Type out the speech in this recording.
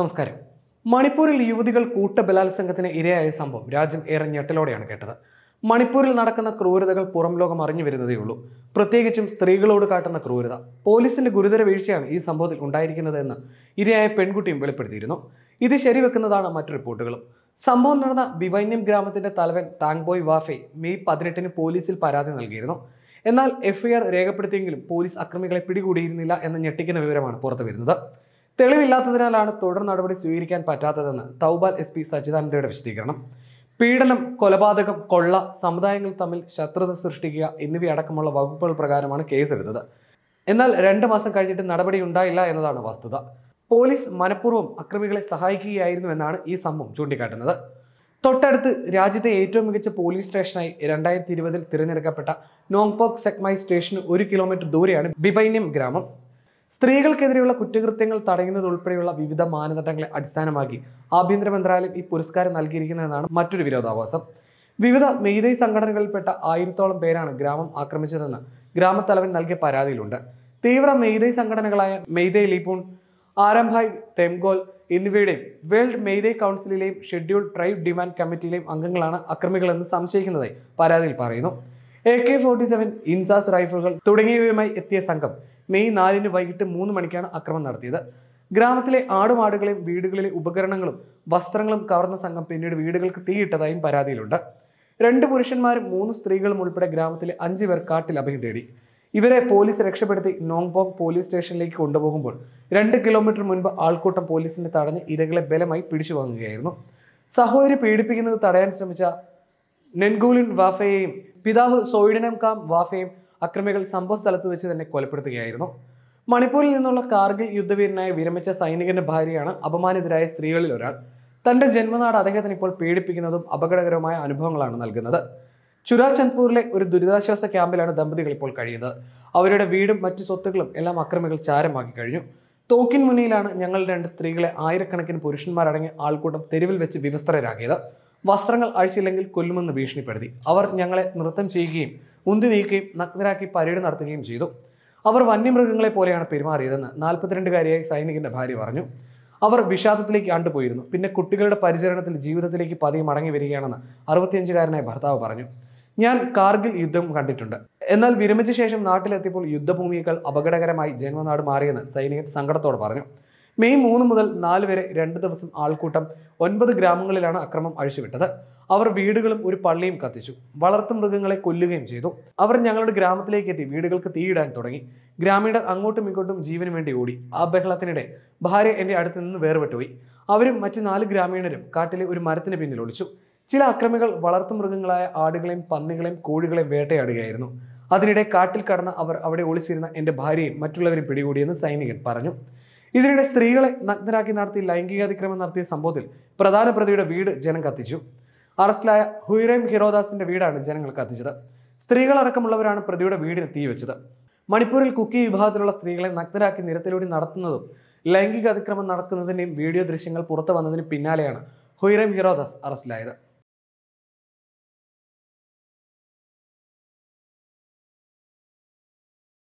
നമസ്കാരം മണിപ്പൂരിൽ യുവതികൾ കൂട്ടബലാത്സംഗത്തിന് ഇരയായ സംഭവം രാജ്യം ഏറെ ഞെട്ടലോടെയാണ് കേട്ടത് മണിപ്പൂരിൽ നടക്കുന്ന ക്രൂരതകൾ പുറം ലോകം അറിഞ്ഞു വരുന്നതേ ഉള്ളൂ പ്രത്യേകിച്ചും സ്ത്രീകളോട് കാട്ടുന്ന ക്രൂരത പോലീസിന്റെ ഗുരുതര വീഴ്ചയാണ് ഈ സംഭവത്തിൽ ഉണ്ടായിരിക്കുന്നത് എന്ന് ഇരയായ പെൺകുട്ടിയും വെളിപ്പെടുത്തിയിരുന്നു ഇത് ശരിവെക്കുന്നതാണ് മറ്റു റിപ്പോർട്ടുകളും സംഭവം നടന്ന ബിവൈന്യം ഗ്രാമത്തിന്റെ തലവൻ താങ്ബോയ് വാഫെ മെയ് പതിനെട്ടിന് പോലീസിൽ പരാതി നൽകിയിരുന്നു എന്നാൽ എഫ്ഐആർ രേഖപ്പെടുത്തിയെങ്കിലും പോലീസ് അക്രമികളെ പിടികൂടിയിരുന്നില്ല എന്ന ഞെട്ടിക്കുന്ന വിവരമാണ് പുറത്തു വരുന്നത് തെളിവില്ലാത്തതിനാലാണ് തുടർ നടപടി സ്വീകരിക്കാൻ പറ്റാത്തതെന്ന് തൗബാൽ എസ് പി സച്ചിദാനന്ദയുടെ വിശദീകരണം പീഡനം കൊലപാതകം കൊള്ള സമുദായങ്ങൾ തമ്മിൽ ശത്രുത സൃഷ്ടിക്കുക എന്നിവയടക്കമുള്ള വകുപ്പുകൾ പ്രകാരമാണ് കേസെടുത്തത് എന്നാൽ രണ്ട് മാസം കഴിഞ്ഞിട്ട് നടപടി ഉണ്ടായില്ല എന്നതാണ് വസ്തുത പോലീസ് മനഃപൂർവ്വം അക്രമികളെ സഹായിക്കുകയായിരുന്നു എന്നാണ് ഈ സംഭവം ചൂണ്ടിക്കാട്ടുന്നത് തൊട്ടടുത്ത് രാജ്യത്തെ ഏറ്റവും മികച്ച പോലീസ് സ്റ്റേഷനായി രണ്ടായിരത്തി ഇരുപതിൽ തിരഞ്ഞെടുക്കപ്പെട്ട നോങ്പോക് സെക്മായി സ്റ്റേഷന് ഒരു കിലോമീറ്റർ ദൂരെയാണ് ബിബൈന്യം ഗ്രാമം സ്ത്രീകൾക്കെതിരെയുള്ള കുറ്റകൃത്യങ്ങൾ തടയുന്നത് ഉൾപ്പെടെയുള്ള വിവിധ മാനദണ്ഡങ്ങളെ അടിസ്ഥാനമാക്കി ആഭ്യന്തര മന്ത്രാലയം ഈ പുരസ്കാരം നൽകിയിരിക്കുന്നതെന്നാണ് മറ്റൊരു വിരോധാഭാസം വിവിധ മെയ്തൈ സംഘടനകളിൽപ്പെട്ട ആയിരത്തോളം പേരാണ് ഗ്രാമം ആക്രമിച്ചതെന്ന് ഗ്രാമത്തലവൻ നൽകിയ പരാതിയിലുണ്ട് തീവ്ര മെയ്തൈ സംഘടനകളായ മെയ്തൈ ലീപൂൺ ആരംഭായ് തെംഗോൽ എന്നിവയുടെയും വേൾഡ് മെയ്തൈ കൗൺസിലിലെയും ഷെഡ്യൂൾ ട്രൈബ് ഡിമാൻഡ് കമ്മിറ്റിയിലെയും അംഗങ്ങളാണ് അക്രമികളെന്ന് സംശയിക്കുന്നതായി പരാതിയിൽ പറയുന്നു A K forty seven INSAS റൈഫിളുകൾ തുടങ്ങിയവയുമായി എത്തിയ സംഘം മെയ് നാലിന് വൈകിട്ട് മൂന്ന് മണിക്കാണ് അക്രമം നടത്തിയത് ഗ്രാമത്തിലെ ആടുമാടുകളെയും വീടുകളിലെ ഉപകരണങ്ങളും വസ്ത്രങ്ങളും കവർന്ന സംഘം പിന്നീട് വീടുകൾക്ക് തീയിട്ടതായും പരാതിയിലുണ്ട് രണ്ട് പുരുഷന്മാരും മൂന്ന് സ്ത്രീകളും ഉൾപ്പെടെ ഗ്രാമത്തിലെ അഞ്ചു പേർ കാട്ടിൽ അഭയം തേടി ഇവരെ പോലീസ് രക്ഷപ്പെടുത്തി നോങ്ബോങ് പോലീസ് സ്റ്റേഷനിലേക്ക് കൊണ്ടുപോകുമ്പോൾ രണ്ട് കിലോമീറ്റർ മുൻപ് ആൾക്കൂട്ടം പോലീസിന്റെ തടഞ്ഞ് ഇരകളെ ബലമായി പിടിച്ചു വാങ്ങുകയായിരുന്നു സഹോദരി പീഡിപ്പിക്കുന്നത് തടയാൻ ശ്രമിച്ച നെൻഗൂലിൻ വാഫയെയും പിതാവ് സോയിഡനം കാം വാഫയും അക്രമികൾ സംഭവ സ്ഥലത്ത് വെച്ച് തന്നെ കൊലപ്പെടുത്തുകയായിരുന്നു മണിപ്പൂരിൽ നിന്നുള്ള കാർഗിൽ യുദ്ധവീരനായ വിരമിച്ച സൈനികന്റെ ഭാര്യയാണ് അപമാനിതരായ സ്ത്രീകളിൽ ഒരാൾ തന്റെ ജന്മനാട് അദ്ദേഹത്തിന് ഇപ്പോൾ പീഡിപ്പിക്കുന്നതും അപകടകരമായ അനുഭവങ്ങളാണ് നൽകുന്നത് ചുരാചന്ദ്പൂരിലെ ഒരു ദുരിതാശ്വാസ ക്യാമ്പിലാണ് ദമ്പതികൾ ഇപ്പോൾ കഴിയുന്നത് അവരുടെ വീടും മറ്റു സ്വത്തുക്കളും എല്ലാം അക്രമികൾ ചാരമാക്കി കഴിഞ്ഞു തോക്കിൻ മുന്നിലാണ് ഞങ്ങൾ രണ്ട് സ്ത്രീകളെ ആയിരക്കണക്കിന് പുരുഷന്മാരടങ്ങിയ ആൾക്കൂട്ടം തെരുവിൽ വെച്ച് വിവസ്ത്രരാക്കിയത് വസ്ത്രങ്ങൾ അഴിച്ചില്ലെങ്കിൽ കൊല്ലുമെന്ന് ഭീഷണിപ്പെടുത്തി അവർ ഞങ്ങളെ നൃത്തം ചെയ്യുകയും ഉന്തി നീക്കുകയും നഗ്നരാക്കി പരേഡ് നടത്തുകയും ചെയ്തു അവർ വന്യമൃഗങ്ങളെ പോലെയാണ് പെരുമാറിയതെന്ന് നാൽപ്പത്തിരണ്ടുകാരിയായി സൈനികന്റെ ഭാര്യ പറഞ്ഞു അവർ വിഷാദത്തിലേക്ക് ആണ്ടുപോയിരുന്നു പിന്നെ കുട്ടികളുടെ പരിചരണത്തിൽ ജീവിതത്തിലേക്ക് പതി മടങ്ങി വരികയാണെന്ന് അറുപത്തിയഞ്ചുകാരനായ ഭർത്താവ് പറഞ്ഞു ഞാൻ കാർഗിൽ യുദ്ധം കണ്ടിട്ടുണ്ട് എന്നാൽ വിരമിച്ച ശേഷം നാട്ടിലെത്തിയപ്പോൾ യുദ്ധഭൂമിയേക്കാൾ അപകടകരമായി ജന്മനാട് മാറിയെന്ന് സൈനികൻ സങ്കടത്തോട് പറഞ്ഞു മെയ് മൂന്ന് മുതൽ നാല് വരെ രണ്ട് ദിവസം ആൾക്കൂട്ടം ഒൻപത് ഗ്രാമങ്ങളിലാണ് അക്രമം അഴിച്ചുവിട്ടത് അവർ വീടുകളും ഒരു പള്ളിയും കത്തിച്ചു വളർത്തുമൃഗങ്ങളെ കൊല്ലുകയും ചെയ്തു അവർ ഞങ്ങളുടെ ഗ്രാമത്തിലേക്ക് എത്തി വീടുകൾക്ക് തീയിടാൻ തുടങ്ങി ഗ്രാമീണർ അങ്ങോട്ടും ഇങ്ങോട്ടും ജീവന് വേണ്ടി ഓടി ആ ബഹളത്തിനിടെ ഭാര്യ എൻ്റെ അടുത്ത് നിന്ന് വേർപെട്ടുപോയി അവരും മറ്റു നാല് ഗ്രാമീണരും കാട്ടിലെ ഒരു മരത്തിന് പിന്നിൽ ഒളിച്ചു ചില അക്രമികൾ വളർത്തുമൃഗങ്ങളായ ആടുകളെയും പന്നികളെയും കോഴികളെയും വേട്ടയാടുകയായിരുന്നു അതിനിടെ കാട്ടിൽ കടന്ന അവർ അവിടെ ഒളിച്ചിരുന്ന എൻ്റെ ഭാര്യയും മറ്റുള്ളവരും പിടികൂടിയെന്ന് സൈനികൻ പറഞ്ഞു ഇതിനിടെ സ്ത്രീകളെ നഗ്നരാക്കി നടത്തി ലൈംഗിക അതിക്രമം നടത്തിയ സംഭവത്തിൽ പ്രധാന പ്രതിയുടെ വീട് ജനം കത്തിച്ചു അറസ്റ്റിലായ ഹുയറേം ഹിറോദാസിന്റെ വീടാണ് ജനങ്ങൾ കത്തിച്ചത് സ്ത്രീകളടക്കമുള്ളവരാണ് പ്രതിയുടെ വീടിന് തീവച്ചത് മണിപ്പൂരിൽ കുക്കി വിഭാഗത്തിലുള്ള സ്ത്രീകളെ നഗ്നരാക്കി നിരത്തിലൂടെ നടത്തുന്നതും ലൈംഗിക അതിക്രമം നടക്കുന്നതിൻ്റെയും വീഡിയോ ദൃശ്യങ്ങൾ പുറത്തു വന്നതിന് പിന്നാലെയാണ് ഹുയറേം ഹിറോദാസ് അറസ്റ്റിലായത്